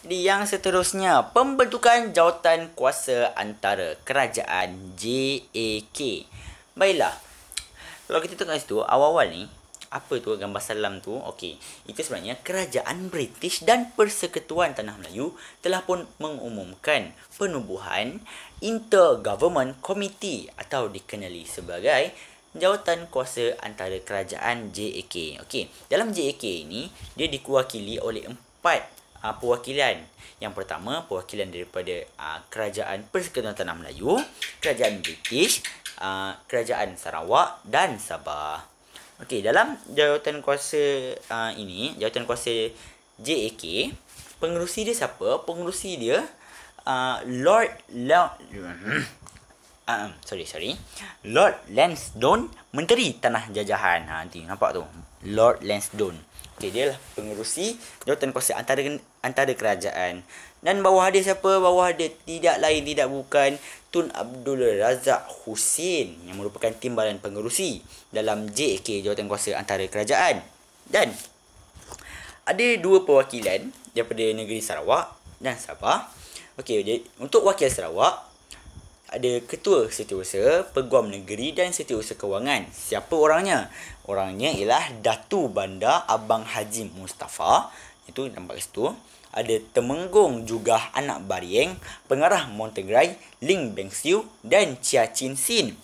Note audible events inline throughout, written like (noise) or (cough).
di yang seterusnya pembentukan jawatan kuasa antara kerajaan JAK. Baiklah. Kalau kita tengok situ awal-awal ni apa tu gambar salam tu? Okey, itu sebenarnya kerajaan British dan Persekutuan Tanah Melayu telah pun mengumumkan penubuhan Intergovernment Committee atau dikenali sebagai jawatan kuasa antara kerajaan JAK. Okey, dalam JAK ini dia dikuakili oleh empat uh, perwakilan. Yang pertama, perwakilan daripada uh, Kerajaan Persekutuan Tanah Melayu, Kerajaan British, uh, Kerajaan Sarawak dan Sabah. Okey, dalam jawatan kuasa uh, ini, jawatan kuasa JAK, pengerusi dia siapa? Pengerusi dia uh, Lord Lord (coughs) uh, sorry, sorry. Lord Lansdowne, Menteri Tanah Jajahan. Ha, nanti nampak tu. Lord Lansdowne. Okey, dia lah pengerusi jawatan kuasa antara antara kerajaan. Dan bawah dia siapa? Bawah dia tidak lain tidak bukan Tun Abdul Razak Hussein yang merupakan timbalan pengerusi dalam JAK jawatan kuasa antara kerajaan. Dan ada dua perwakilan daripada negeri Sarawak dan Sabah. Okey, untuk wakil Sarawak, ada ketua setiausaha peguam negeri dan setiausaha kewangan. Siapa orangnya? Orangnya ialah Datu Bandar Abang Haji Mustafa. Itu nampak kat situ. Ada Temenggung juga Anak Barieng, Pengarah Montegrai, Ling Beng Bengsiu dan Chia Chin Sin.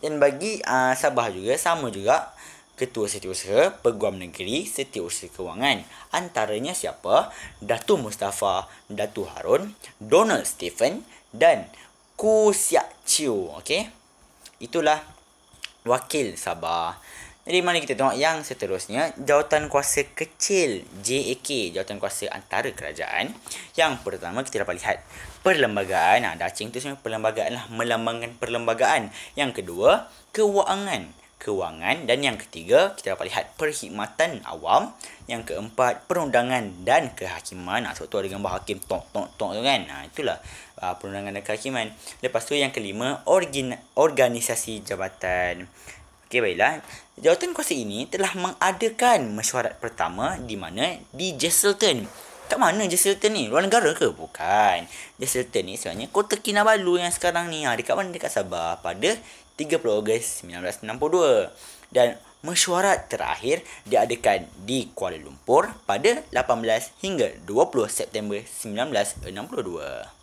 Dan bagi uh, Sabah juga sama juga ketua setiausaha peguam negeri setiausaha kewangan. Antaranya siapa? Datu Mustafa, Datu Harun, Donald Stephen dan Ku Siak Chiu. Okay. Itulah wakil Sabah. Jadi mana kita tengok yang seterusnya jawatan kuasa kecil JAK jawatan kuasa antara kerajaan. Yang pertama kita dapat lihat perlembagaan. Nah, ha, dacing tu sebenarnya perlembagaan lah melambangkan perlembagaan. Yang kedua kewangan kewangan dan yang ketiga kita dapat lihat perkhidmatan awam yang keempat perundangan dan kehakiman atau ah, sebab tu ada gambar hakim tok tok tok tu kan nah, itulah uh, perundangan dan kehakiman lepas tu yang kelima organ, organisasi jabatan Okey baiklah. Jawatan kuasa ini telah mengadakan mesyuarat pertama di mana di Jesselton. Kat mana Jesselton ni? Luar negara ke? Bukan. Jesselton ni sebenarnya kota Kinabalu yang sekarang ni. Ha, dekat mana? Dekat Sabah. Pada 30 Ogos 1962 dan mesyuarat terakhir diadakan di Kuala Lumpur pada 18 hingga 20 September 1962.